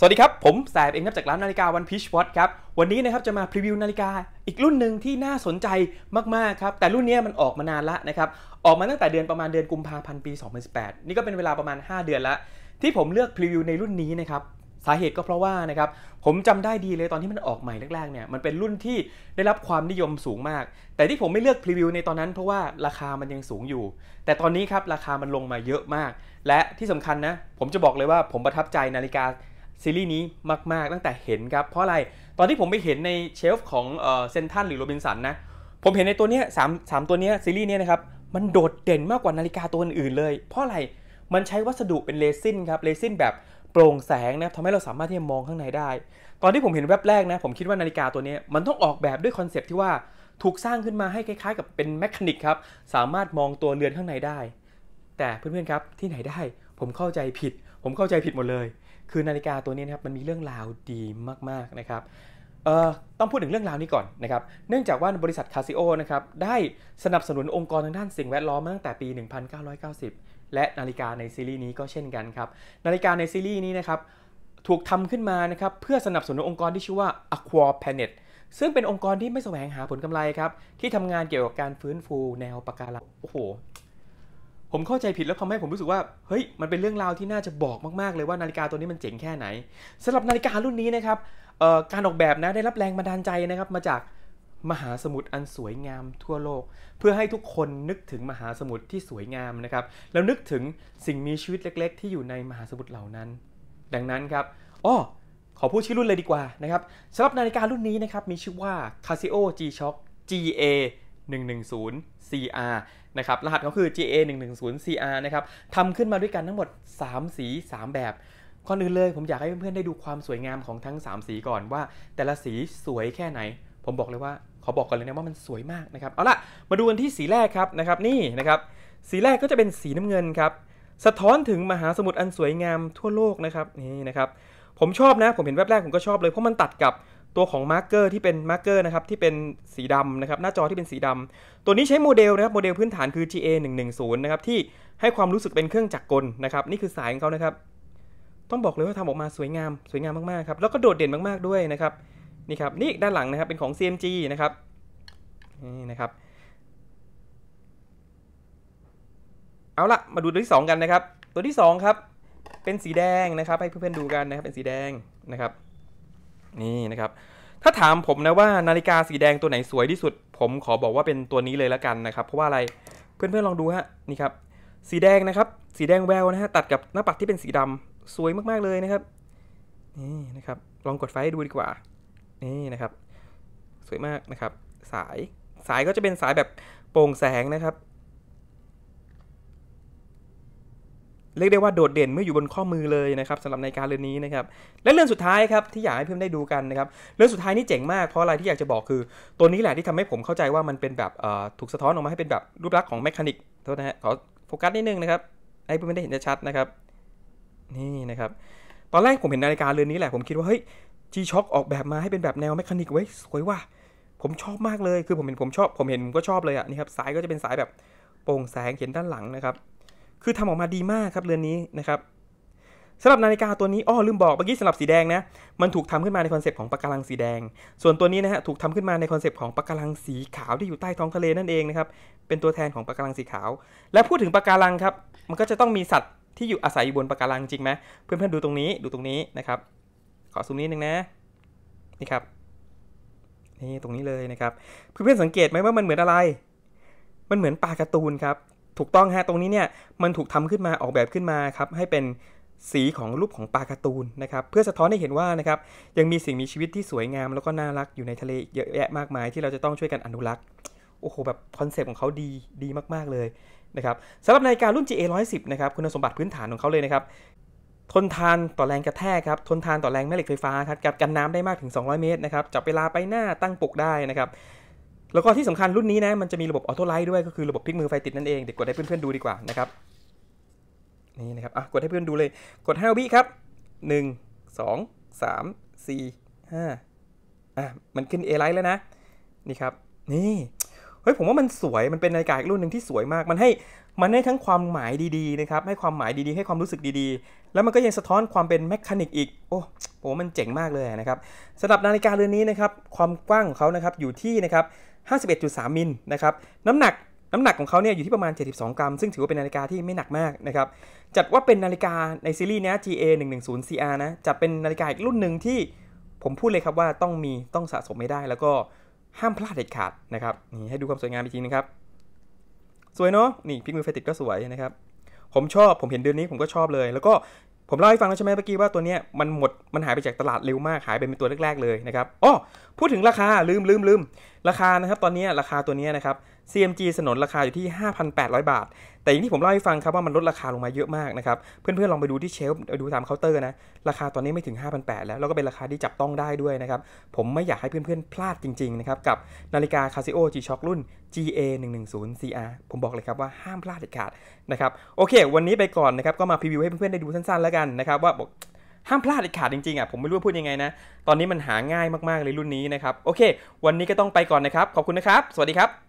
สวัสดีครับ ผมแสบเองครับจากร้านนาฬิกาวันพีชวอตครับ วันนี้นะครับจะมาพรีวิวนาฬิกาอีกรุ่นหนึ่งที่น่าสนใจมากๆครับ แต่รุ่นนี้มันออกมานานละนะครับ ออกมาตั้งแต่เดือนประมาณเดือนกุมภาพันธ์ปี 2018 นี่ก็เป็นเวลาประมาณ 5 เดือนละที่ผมเลือกพรีวิวในรุ่นนี้นะครับ สาเหตุก็เพราะว่านะครับ ผมจำได้ดีเลยตอนที่มันออกใหม่แรกๆเนี่ย มันเป็นรุ่นที่ได้รับความนิยมสูงมาก แต่ที่ผมไม่เลือกพรีวิวในตอนนั้นเพราะว่าราคามันยังสูงอยู่ แต่ตอนนี้ครับราคามันลงมาเยอะมาก และที่สำคัญนะผมจะบอกเลยว่าผมประทับใจนาฬิกาซีรีส์นี้มากๆตั้งแต่เห็นครับ เพราะอะไรตอนที่ผมไปเห็นในเชลฟของเซนทันหรือโรบินสันนะ ผมเห็นในตัวเนี้ยสามสามตัวเนี้ยซีรีส์เนี้ยนะครับ มันโดดเด่นมากกว่านาฬิกาตัวอื่นเลย เพราะอะไร มันใช้วัสดุเป็นเรซินครับเรซินแบบโปร่งแสงนะทำให้เราสามารถที่จะมองข้างในได้ ตอนที่ผมเห็นแวบแรกนะ ผมคิดว่านาฬิกาตัวนี้ มันต้องออกแบบด้วยคอนเซปต์ที่ว่าถูกสร้างขึ้นมาให้คล้ายๆ กับเป็นแมชชีนิกครับสามารถมองตัวเรือนข้างในได้ แต่เพื่อนๆครับที่ไหนได้ ผมเข้าใจผิด ผมเข้าใจผิดหมดเลยคือนาฬิกาตัวนี้นะครับมันมีเรื่องราวดีมากๆนะครับเออต้องพูดถึงเรื่องราวนี้ก่อนนะครับเนื่องจากว่าบริษัทคาซิโอนะครับได้สนับสนุนองค์กรทางด้านสิ่งแวดล้อมมาตั้งแต่ปี 1990 และนาฬิกาในซีรีส์นี้ก็เช่นกันครับนาฬิกาในซีรีส์นี้นะครับถูกทำขึ้นมานะครับเพื่อสนับสนุนองค์กรที่ชื่อว่า Aqua Planet ซึ่งเป็นองค์กรที่ไม่แสวงหาผลกำไรครับที่ทำงานเกี่ยวกับการฟื้นฟูแนวปะการังโอ้โหผมเข้าใจผิดแล้วทำให้ผมรู้สึกว่าเฮ้ยมันเป็นเรื่องราวที่น่าจะบอกมาก ๆ เลยว่านาฬิกาตัวนี้มันเจ๋งแค่ไหน สำหรับนาฬิการุ่นนี้นะครับการออกแบบนะได้รับแรงบันดาลใจนะครับมาจากมหาสมุทรอันสวยงามทั่วโลก เพื่อให้ทุกคนนึกถึงมหาสมุทรที่สวยงามนะครับ แล้วนึกถึงสิ่งมีชีวิตเล็ก ๆ ที่อยู่ในมหาสมุทรเหล่านั้น ดังนั้นครับอ้อขอพูดชื่อรุ่นเลยดีกว่านะครับสำหรับนาฬิการุ่นนี้นะครับมีชื่อว่า Casio G-Shock GA 110 CR นะครับ รหัสก็คือ GA 110 CR นะครับทำขึ้นมาด้วยกันทั้งหมด 3 สี 3 แบบก่อนอื่นเลย ผมอยากให้เพื่อนๆได้ดูความสวยงามของทั้ง 3 สีก่อนว่า แต่ละสีสวยแค่ไหน ผมบอกเลยว่า ขอบอกก่อนเลยนะว่ามันสวยมากนะครับเอาล่ะมาดูกันที่สีแรกครับนะครับนี่นะครับสีแรกก็จะเป็นสีน้ำเงินครับสะท้อนถึงมหาสมุทรอันสวยงามทั่วโลกนะครับนี่นะครับผมชอบนะผมเห็นแวบแรกผมก็ชอบเลยเพราะมันตัดกับตัวของมาร์กเกอร์ที่เป็นมาร์กเกอร์นะครับ ที่เป็นสีดำนะครับ หน้าจอที่เป็นสีดำ ตัวนี้ใช้โมเดลนะครับโมเดลพื้นฐานคือ GA 1 1 0นะครับที่ให้ความรู้สึกเป็นเครื่องจักรกลนะครับนี่คือสายของเขานะครับ ต้องบอกเลยว่าทำออกมาสวยงาม สวยงามมากๆครับแล้วก็โดดเด่นมากๆ ด้วยนะครับนี่ครับนี่ด้านหลังนะครับเป็นของ CMG นะครับนี่นะครับ เอาละมาดูตัวที่2กันนะครับ ตัวที่2ครับเป็นสีแดงนะครับ ให้เพื่อนๆดูกันนะครับเป็นสีแดงนะครับนี่นะครับ ถ้าถามผมนะว่านาฬิกาสีแดงตัวไหนสวยที่สุด ผมขอบอกว่าเป็นตัวนี้เลยละกันนะครับ เพราะว่าอะไร เพื่อนๆลองดูฮะ นี่ครับ สีแดงนะครับ สีแดงแววนะฮะ ตัดกับหน้าปัดที่เป็นสีดำสวยมากๆเลยนะครับ นี่นะครับ ลองกดไฟให้ดูดีกว่า นี่นะครับ สวยมากนะครับ สาย สายก็จะเป็นสายแบบโปร่งแสงนะครับเรียกได้ว่าโดดเด่นเมื่ออยู่บนข้อมือเลยนะครับสำหรับในการเรื่องนี้นะครับ และเรื่องสุดท้ายครับที่อยากให้เพื่อนได้ดูกันนะครับ เรื่องสุดท้ายนี่เจ๋งมากเพราะอะไรที่อยากจะบอกคือ ตัวนี้แหละที่ทำให้ผมเข้าใจว่ามันเป็นแบบถูกสะท้อนออกมาให้เป็นแบบรูปลักษณ์ของแมคานิกโทษนะฮะขอโฟกัสนิดนึงนะครับให้เพื่อนได้เห็นชัดนะครับ นี่นะครับ ตอนแรกผมเห็นนาฬิกาเรือนนี้แหละ ผมคิดว่าเฮ้ยจีช็อคออกแบบมาให้เป็นแบบแนวแมคานิกไว้สวยว่ะผมชอบมากเลยคือผมเห็นผมชอบผมเห็นผมก็ชอบเลยอ่ะนี่ครับสายก็จะเป็นสายแบบโปร่งแสงเห็นด้านหลังนะครับคือทำออกมาดีมากครับ เรือนนี้นะครับสำหรับนาฬิกาตัวนี้อ้อลืมบอกเมื่อกี้สำหรับสีแดงนะมันถูกทำขึ้นมาในคอนเซปต์ของปะการังสีแดงส่วนตัวนี้นะฮะถูกทำขึ้นมาในคอนเซปต์ของปะการังสีขาวที่อยู่ใต้ท้องทะเลนั่นเองนะครับเป็นตัวแทนของปะการังสีขาว และพูดถึงปะการังครับ มันก็จะต้องมีสัตว์ที่อยู่อาศัยอยู่บนปะการังจริงไหมเพื่อนๆดูตรงนี้ดูตรงนี้นะครับ ขอซูมนิดนึงนะนี่ครับนี่ตรงนี้เลยนะครับ เพื่อนๆสังเกตไหมว่ามันเหมือนอะไร มันเหมือนปลาการ์ตูนครับถูกต้องฮะ ตรงนี้เนี่ยมันถูกทำขึ้นมาออกแบบขึ้นมาครับให้เป็นสีของรูปของปลาการ์ตูนนะครับ เพื่อสะท้อนให้เห็นว่านะครับยังมีสิ่งมีชีวิตที่สวยงาม แล้วก็น่ารักอยู่ในทะเลเยอะแยะมากมายที่เราจะต้องช่วยกันอนุรักษ์ โอ้โห แบบคอนเซปต์ของเขาดีดีมาก ๆ เลยนะครับสำหรับนาฬิการุ่น GA 110นะครับคุณสมบัติพื้นฐานของเขาเลยนะครับทนทานต่อแรงกระแทกครับทนทานต่อแรงแม่เหล็กไฟฟ้าครับกันน้ำได้มากถึง 200 เมตรนะครับจับเวลาไปหน้าตั้งปลุกได้นะครับแล้วก็ที่สำคัญรุ่นนี้นะมันจะมีระบบออโต้ไลท์ด้วยก็คือระบบพลิกมือไฟติดนั่นเอง เดี๋ยวกดให้เพื่อนๆดูดีกว่านะครับ นี่นะครับ อ่ะ กดให้เพื่อนดูเลยกด5วิครับหนึ่งสองสสามี่ห้าอ่ะ มันขึ้นเอไลท์แล้วนะ นี่ครับ นี่ เฮ้ยผมว่ามันสวยมันเป็นนาฬิกาอีกรุ่นหนึ่งที่สวยมากมันให้ มันให้ทั้งความหมายดีๆนะครับให้ความหมายดีๆให้ความรู้สึกดีๆ แล้วมันก็ยังสะท้อนความเป็นแมคานิกอีก โอ้โหมันเจ๋งมากเลยนะครับสำหรับนาฬิกาเรือนนี้นะครับ ความกว้างของเขานะครับอยู่ที่นะครับ51.3 มิลนะครับน้ำหนักน้ำหนักของเขาเนี่ยอยู่ที่ประมาณ 72 กรัมซึ่งถือว่าเป็นนาฬิกาที่ไม่หนักมากนะครับจัดว่าเป็นนาฬิกาในซีรีส์นี้ GA 1 1 0 CR นะจัดเป็นนาฬิกาอีกรุ่นหนึ่งที่ผมพูดเลยครับว่าต้องมีต้องสะสมไม่ได้ แล้วก็ห้ามพลาดเด็ดขาดนะครับนี่ให้ดูความสวยงามอีกทีนึงครับ สวยเนาะนี่พิกมือเฟติดก็สวยนะครับ ผมชอบผมเห็นเดือนนี้ผมก็ชอบเลย แล้วก็ผมเล่าให้ฟังแล้วใช่ไหมเมื่อกี้ว่าตัวนี้มันหมดมันหายไปจากตลาดเร็วมากหายไปเป็นตัวแรก ๆ เลยนะครับอ๋อพูดถึงราคาลืมลืมลืมราคานะครับตอนนี้ราคาตัวนี้นะครับ CMG สนน ราคาอยู่ที่ 5,800 บาท แต่อย่างที่ผมเล่าให้ฟังครับว่ามันลดราคาลงมาเยอะมากนะครับ เพื่อนๆ ลองไปดูที่เชลฟดูตามเคาน์เตอร์นะ ราคาตอนนี้ไม่ถึง 5,800 แล้ว แล้วก็เป็นราคาที่จับต้องได้ด้วยนะครับ ผมไม่อยากให้เพื่อนๆ พลาดจริงๆนะครับกับนาฬิกา Casio G-Shock รุ่น GA 1 1 0 CR ผมบอกเลยครับว่าห้ามพลาดเด็ดขาดนะครับ โอเค วันนี้ไปก่อนนะครับ ก็มาพรีวิวให้เพื่อนๆได้ดูสั้นๆ แล้วกันนะครับว่าห้ามพลาดเด็ดขาดจริงๆอ่ะ ผมไม่รู้พูดยังไงนะตอนนี้มันหาง่ายมากๆเลยรุ่นนี้นะครับโอเค วันนี้ก็ต้องไปก่อนนะครับ ขอบคุณนะครับ สวัสดีครับ